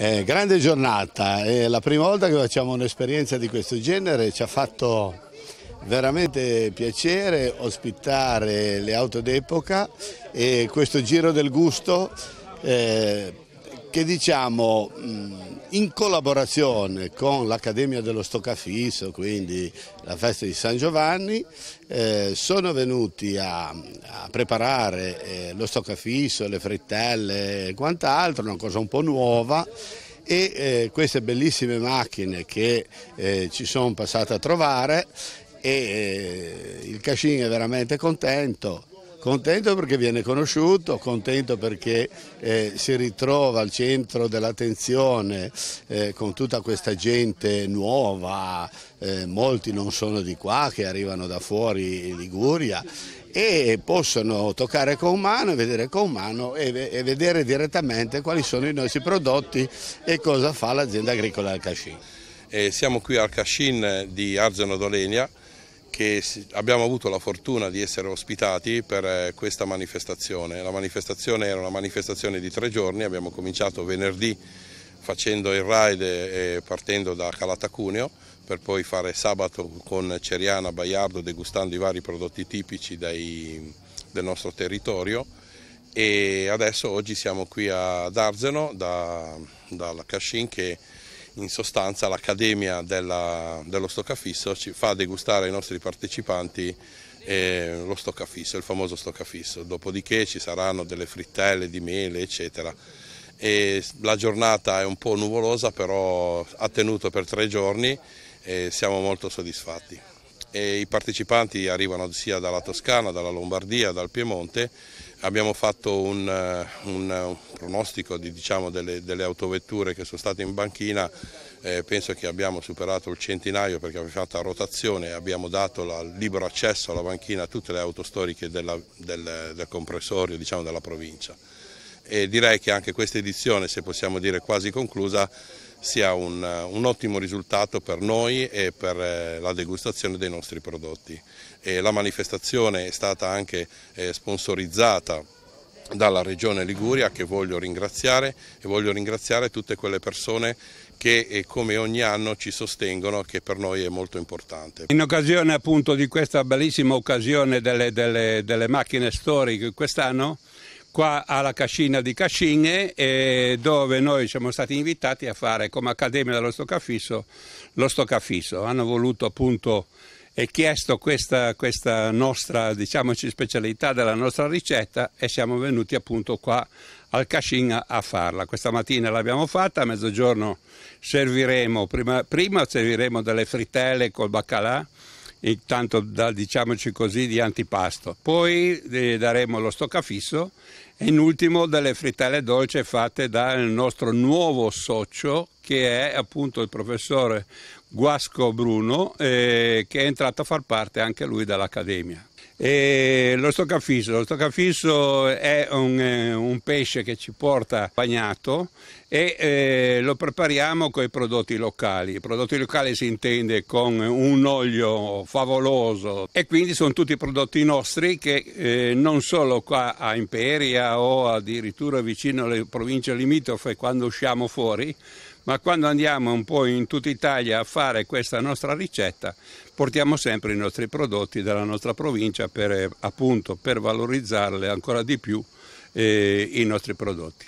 Eh, grande giornata, è la prima volta che facciamo un'esperienza di questo genere, ci ha fatto veramente piacere ospitare le auto d'epoca e questo giro del gusto eh, che diciamo... Mh, mm, in collaborazione con l'Accademia dello Stoccafisso, quindi la festa di San Giovanni, eh, sono venuti a, a preparare eh, lo stoccafisso, le frittelle e quant'altro, una cosa un po' nuova e eh, queste bellissime macchine che eh, ci sono passate a trovare e eh, il Cascin è veramente contento Contento perché viene conosciuto, contento perché eh, si ritrova al centro dell'attenzione eh, con tutta questa gente nuova, eh, molti non sono di qua che arrivano da fuori Liguria e possono toccare con mano, vedere con mano e, e vedere direttamente quali sono i nostri prodotti e cosa fa l'azienda agricola Alcashin. Eh, siamo qui al Cascin di Arzano Dolenia che abbiamo avuto la fortuna di essere ospitati per eh, questa manifestazione. La manifestazione era una manifestazione di tre giorni, abbiamo cominciato venerdì facendo il raid partendo da Calatacuneo per poi fare sabato con Ceriana, Baiardo degustando i vari prodotti tipici dei, del nostro territorio e adesso oggi siamo qui ad Arzeno da, dalla Cascin che in sostanza l'Accademia dello Stoccafisso ci fa degustare ai nostri partecipanti eh, lo stoccafisso, il famoso stoccafisso, dopodiché ci saranno delle frittelle di mele eccetera. E la giornata è un po' nuvolosa però ha tenuto per tre giorni e siamo molto soddisfatti. E I partecipanti arrivano sia dalla Toscana, dalla Lombardia, dal Piemonte Abbiamo fatto un, eh, eh, un pronostico di, diciamo, delle, delle, autovetture che sono state in banchina, eh, penso che abbiamo superato il centinaio perché abbiamo fatto la rotazione, abbiamo dato la, libero accesso alla banchina a tutte le auto storiche della, del, del comprensorio diciamo, della provincia e direi che anche questa edizione, se possiamo dire quasi conclusa, sia un, un, ottimo risultato per noi e per eh, la degustazione dei nostri prodotti. E la manifestazione è stata anche eh, sponsorizzata dalla Regione Liguria che voglio ringraziare e voglio ringraziare tutte quelle persone che eh, come ogni anno ci sostengono che per noi è molto importante. In occasione appunto di questa bellissima occasione delle, delle, delle macchine storiche quest'anno qua alla cascina di Cascine eh, dove noi siamo stati invitati a fare come Accademia dello Stoccafisso lo Stoccafisso. Hanno voluto appunto e chiesto questa, questa nostra diciamoci, specialità della nostra ricetta e siamo venuti appunto qua al Cascine a farla. Questa mattina l'abbiamo fatta, a mezzogiorno serviremo, prima, prima serviremo delle fritelle col baccalà intanto da, diciamoci così di antipasto. Poi eh, daremo lo stoccafisso e in ultimo delle frittelle dolce fatte dal nostro nuovo socio che è appunto il professore Guasco Bruno eh, che è entrato a far parte anche lui dell'Accademia. E lo stoccafisso, lo stoccafisso è un, eh, un, pesce che ci porta bagnato e eh, lo prepariamo con i prodotti locali. I prodotti locali si intende con un olio favoloso e quindi sono tutti prodotti nostri che eh, non solo qua a Imperia o addirittura vicino alle province limitrofe quando usciamo fuori, ma quando andiamo un po' in tutta Italia a fare questa nostra ricetta portiamo sempre i nostri prodotti della nostra provincia per, eh, appunto, per valorizzarle ancora di più eh, i nostri prodotti.